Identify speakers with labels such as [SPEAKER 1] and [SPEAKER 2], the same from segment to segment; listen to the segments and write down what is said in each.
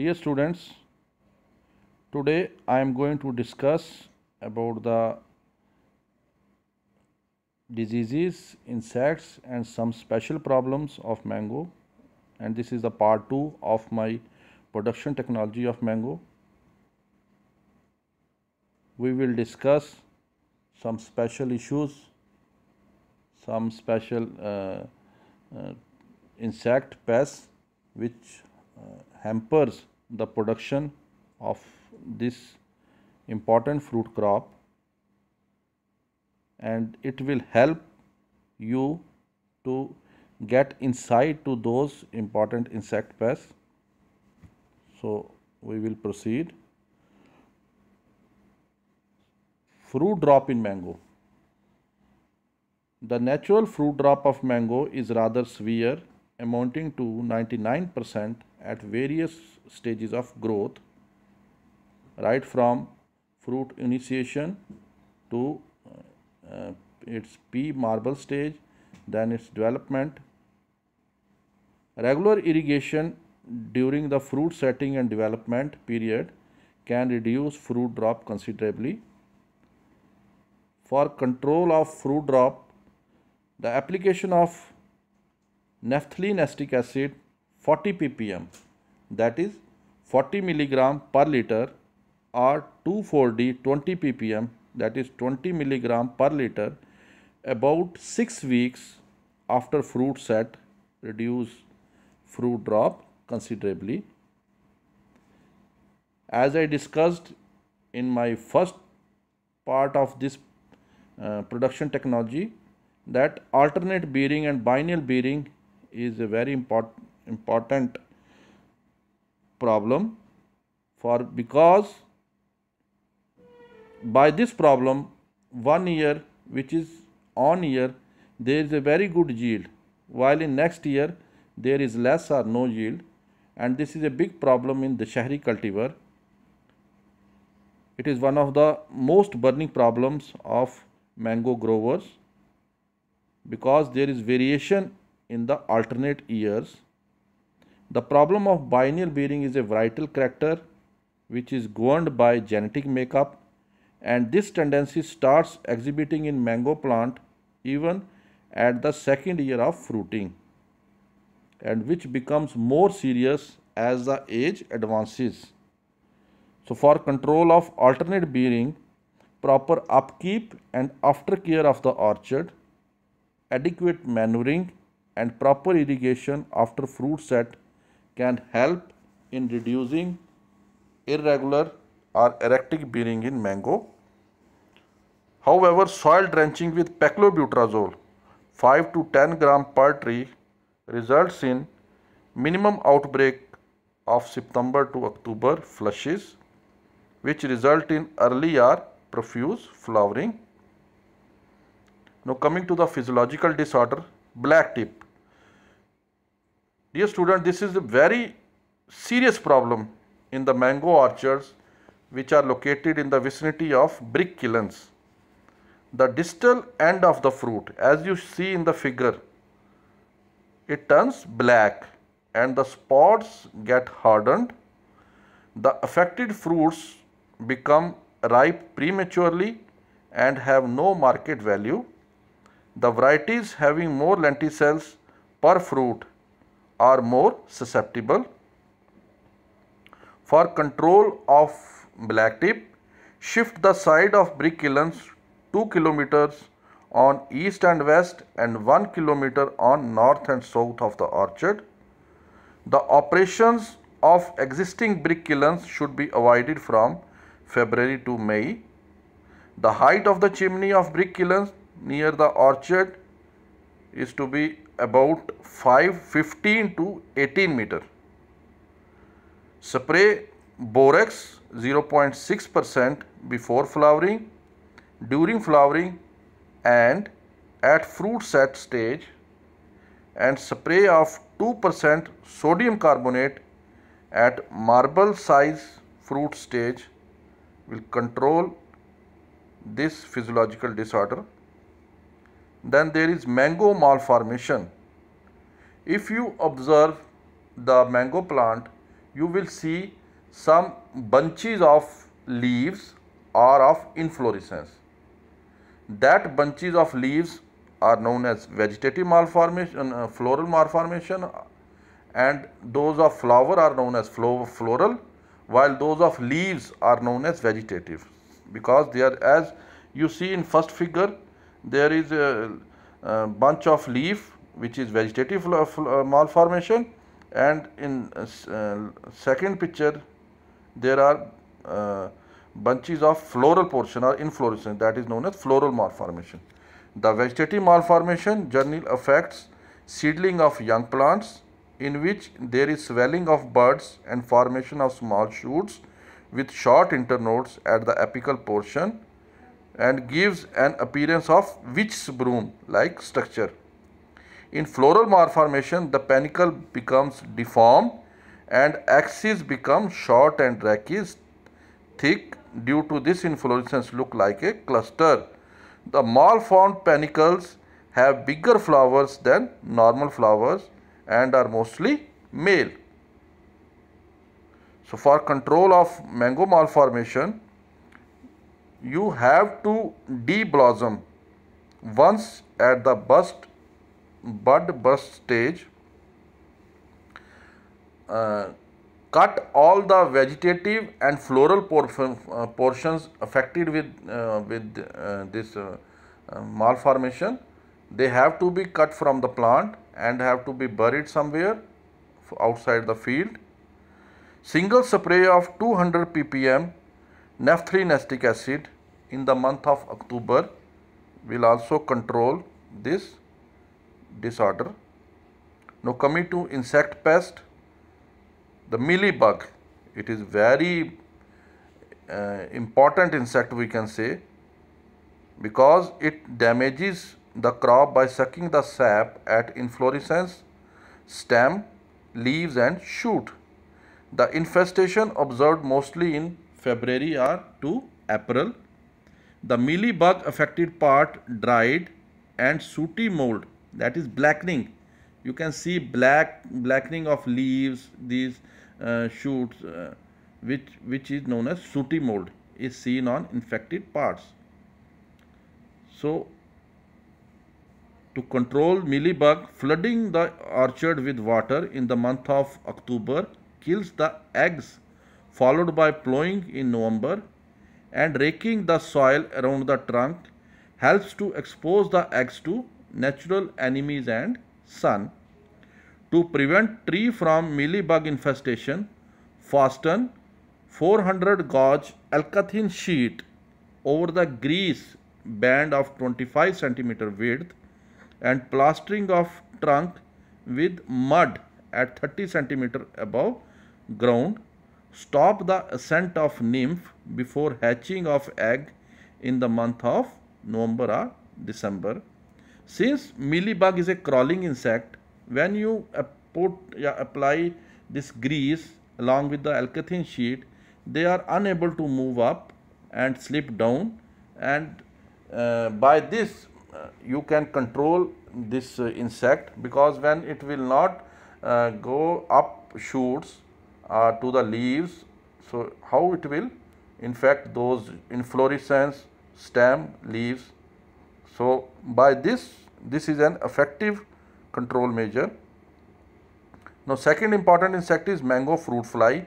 [SPEAKER 1] Dear students, today I am going to discuss about the diseases, insects and some special problems of mango and this is the part 2 of my production technology of mango. We will discuss some special issues, some special uh, uh, insect pests which uh, hampers the production of this important fruit crop and it will help you to get inside to those important insect pests so we will proceed fruit drop in mango the natural fruit drop of mango is rather severe amounting to 99 percent at various stages of growth right from fruit initiation to uh, uh, its pea marble stage then its development regular irrigation during the fruit setting and development period can reduce fruit drop considerably for control of fruit drop the application of naphthalene acetic acid 40 ppm that is 40 milligram per liter or 2,4-D 20 ppm that is 20 milligram per liter about 6 weeks after fruit set reduce fruit drop considerably. As I discussed in my first part of this uh, production technology that alternate bearing and biennial bearing is a very important important problem for because by this problem one year which is on year there is a very good yield while in next year there is less or no yield and this is a big problem in the shahri cultivar it is one of the most burning problems of mango growers because there is variation in the alternate years the problem of biennial bearing is a varietal character which is governed by genetic makeup and this tendency starts exhibiting in mango plant even at the second year of fruiting and which becomes more serious as the age advances. So for control of alternate bearing, proper upkeep and aftercare of the orchard, adequate manuring and proper irrigation after fruit set can help in reducing irregular or erratic bearing in mango. However, soil drenching with peclobutrazole 5 to 10 gram per tree results in minimum outbreak of September to October flushes which result in early or profuse flowering. Now coming to the physiological disorder black tip Dear student, this is a very serious problem in the mango orchards which are located in the vicinity of brick kilns. The distal end of the fruit, as you see in the figure, it turns black and the spots get hardened. The affected fruits become ripe prematurely and have no market value. The varieties having more lenticels per fruit are more susceptible. For control of black tip, shift the side of brick kilns 2 kilometers on east and west and 1 kilometer on north and south of the orchard. The operations of existing brick kilns should be avoided from February to May. The height of the chimney of brick kilns near the orchard is to be about 5 15 to 18 meter spray borax 0.6% before flowering during flowering and at fruit set stage and spray of 2% sodium carbonate at marble size fruit stage will control this physiological disorder then there is mango malformation. If you observe the mango plant, you will see some bunches of leaves or of inflorescence. That bunches of leaves are known as vegetative malformation, uh, floral malformation and those of flower are known as floral while those of leaves are known as vegetative because they are as you see in first figure there is a, a bunch of leaf which is vegetative uh, malformation and in uh, uh, second picture there are bunches of floral portion or inflorescence that is known as floral malformation. The vegetative malformation generally affects seedling of young plants in which there is swelling of buds and formation of small shoots with short internodes at the apical portion and gives an appearance of witch's broom like structure. In floral malformation, the panicle becomes deformed and axes become short and rakish, thick. Due to this, inflorescence look like a cluster. The malformed panicles have bigger flowers than normal flowers and are mostly male. So, for control of mango malformation, you have to de-blossom once at the bust bud burst stage uh, cut all the vegetative and floral uh, portions affected with uh, with uh, this uh, uh, malformation they have to be cut from the plant and have to be buried somewhere outside the field single spray of 200 ppm Naphthalenic acid in the month of October will also control this disorder. Now coming to insect pest, the mealybug, it is very uh, important insect we can say because it damages the crop by sucking the sap at inflorescence, stem, leaves and shoot. The infestation observed mostly in February or to April. The mealybug affected part dried and sooty mold that is blackening. You can see black blackening of leaves, these uh, shoots uh, which, which is known as sooty mold is seen on infected parts. So to control mealybug, flooding the orchard with water in the month of October kills the eggs followed by plowing in November and raking the soil around the trunk helps to expose the eggs to natural enemies and sun. To prevent tree from mealybug infestation, fasten 400 gauge alkathin sheet over the grease band of 25 centimeter width and plastering of trunk with mud at 30 centimeter above ground Stop the ascent of nymph before hatching of egg in the month of November or December. Since mealybug is a crawling insect, when you put, yeah, apply this grease along with the alkaline sheet, they are unable to move up and slip down and uh, by this uh, you can control this uh, insect because when it will not uh, go up shoots uh, to the leaves. So, how it will infect those inflorescence, stem, leaves. So, by this, this is an effective control measure. Now, second important insect is mango fruit fly.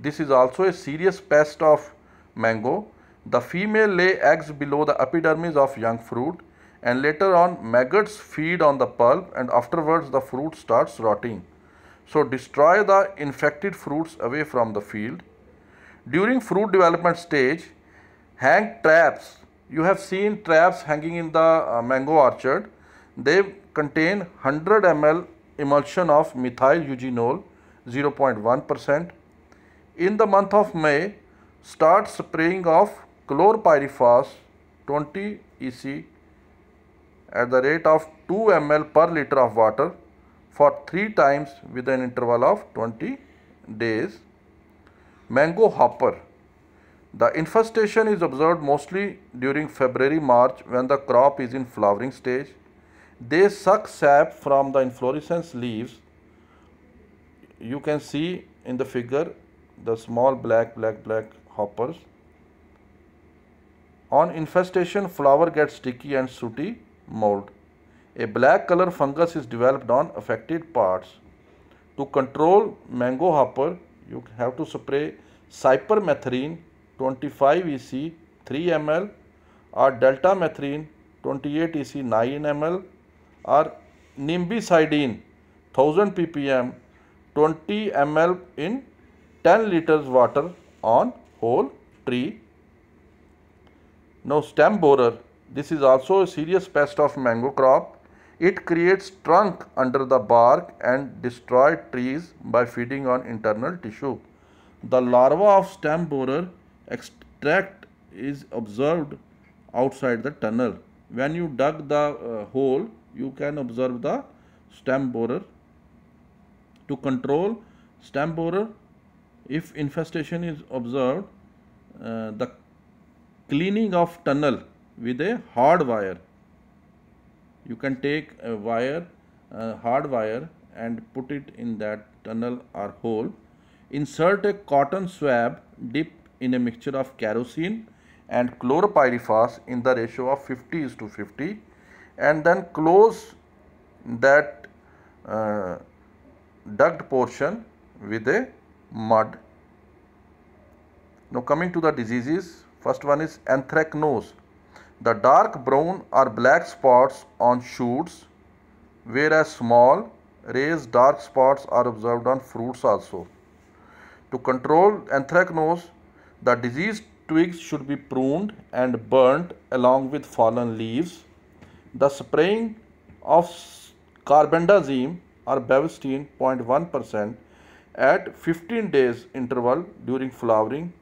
[SPEAKER 1] This is also a serious pest of mango. The female lay eggs below the epidermis of young fruit and later on maggots feed on the pulp and afterwards the fruit starts rotting. So destroy the infected fruits away from the field. During fruit development stage, hang traps. You have seen traps hanging in the uh, mango orchard. They contain 100 ml emulsion of methyl eugenol 0.1%. In the month of May, start spraying of chlorpyrifos 20 EC at the rate of 2 ml per liter of water for 3 times with an interval of 20 days. Mango hopper. The infestation is observed mostly during February-March when the crop is in flowering stage. They suck sap from the inflorescence leaves. You can see in the figure the small black, black, black hoppers. On infestation, flower gets sticky and sooty mold. A black color fungus is developed on affected parts. To control mango hopper, you have to spray cypermethrin 25 EC 3 ml or delta methrin 28 EC 9 ml or nimbicidine 1000 ppm 20 ml in 10 liters water on whole tree. Now stem borer, this is also a serious pest of mango crop. It creates trunk under the bark and destroys trees by feeding on internal tissue. The larva of stem borer extract is observed outside the tunnel. When you dug the uh, hole, you can observe the stem borer. To control stem borer, if infestation is observed, uh, the cleaning of tunnel with a hard wire you can take a wire hard wire and put it in that tunnel or hole insert a cotton swab dip in a mixture of kerosene and chlorpyrifos in the ratio of 50 is to 50 and then close that uh, duct portion with a mud. Now coming to the diseases, first one is anthracnose. The dark brown or black spots on shoots, whereas small, raised dark spots are observed on fruits also. To control anthracnose, the diseased twigs should be pruned and burnt along with fallen leaves. The spraying of carbendazim or bevactine 0.1% at 15 days interval during flowering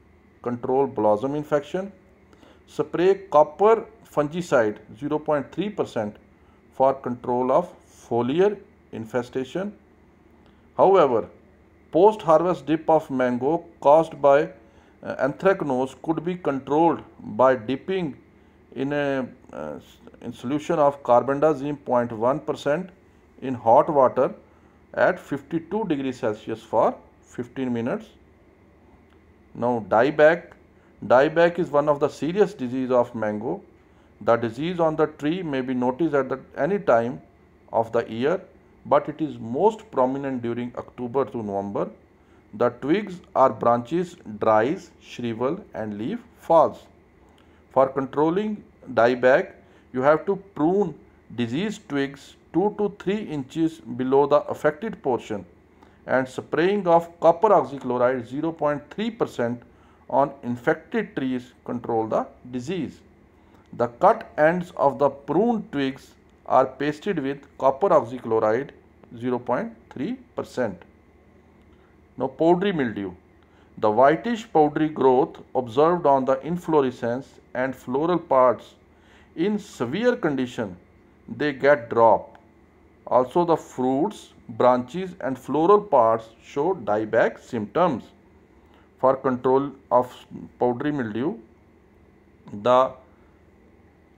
[SPEAKER 1] control blossom infection Spray copper fungicide 0.3% for control of foliar infestation. However, post-harvest dip of mango caused by uh, anthracnose could be controlled by dipping in a uh, in solution of carbendazim 0.1% in hot water at 52 degrees Celsius for 15 minutes. Now dieback Dieback is one of the serious disease of mango. The disease on the tree may be noticed at the, any time of the year, but it is most prominent during October to November. The twigs or branches dries, shrivel and leaf falls. For controlling dieback, you have to prune diseased twigs 2 to 3 inches below the affected portion and spraying of copper oxychloride 0.3% on infected trees control the disease. The cut ends of the pruned twigs are pasted with copper oxychloride 0.3%. Now powdery mildew. The whitish powdery growth observed on the inflorescence and floral parts in severe condition they get drop. Also the fruits, branches and floral parts show dieback symptoms for control of powdery mildew, the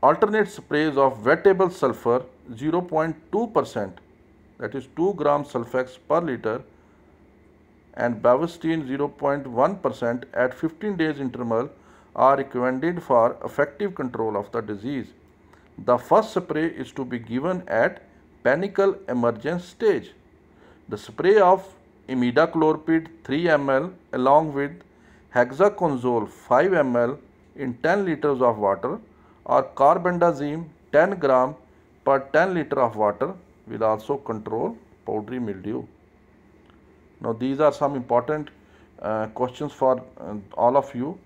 [SPEAKER 1] alternate sprays of wettable sulfur 0.2 percent that is 2 gram sulfax per liter and bavastin 0.1 percent at 15 days interval are recommended for effective control of the disease. The first spray is to be given at panicle emergence stage. The spray of imidacloprid 3 ml along with hexaconazole 5 ml in 10 liters of water or carbendazim 10 gram per 10 liter of water will also control powdery mildew. Now these are some important uh, questions for uh, all of you.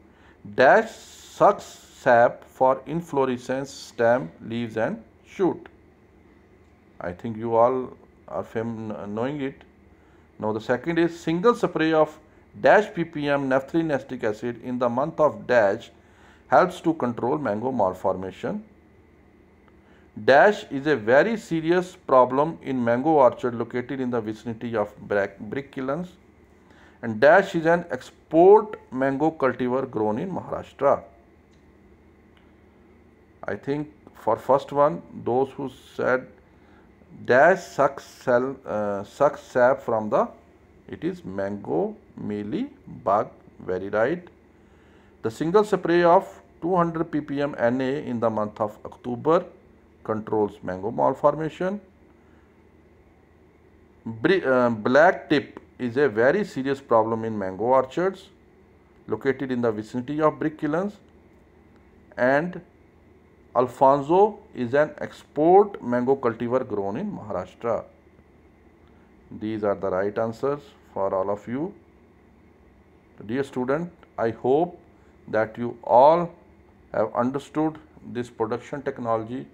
[SPEAKER 1] Dash sucks sap for inflorescence, stem, leaves and shoot. I think you all are knowing it. Now the second is single spray of dash ppm naphthalene acetic acid in the month of dash helps to control mango malformation. Dash is a very serious problem in mango orchard located in the vicinity of brick kilns and dash is an export mango cultivar grown in Maharashtra. I think for first one those who said dash sucks, cell uh, sucks sap from the it is mango mealy bug very right the single spray of 200 ppm na in the month of october controls mango malformation uh, black tip is a very serious problem in mango orchards located in the vicinity of brick kilns and Alfonso is an export mango cultivar grown in Maharashtra. These are the right answers for all of you. Dear student, I hope that you all have understood this production technology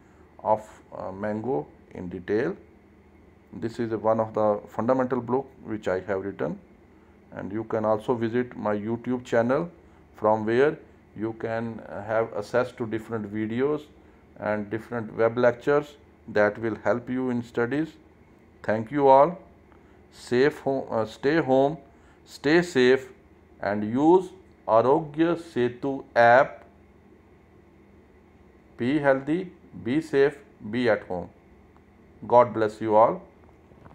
[SPEAKER 1] of uh, mango in detail. This is one of the fundamental book which I have written and you can also visit my YouTube channel from where you can have access to different videos and different web lectures that will help you in studies. Thank you all. Safe home, uh, stay home, stay safe and use Arogya Setu app. Be healthy, be safe, be at home. God bless you all.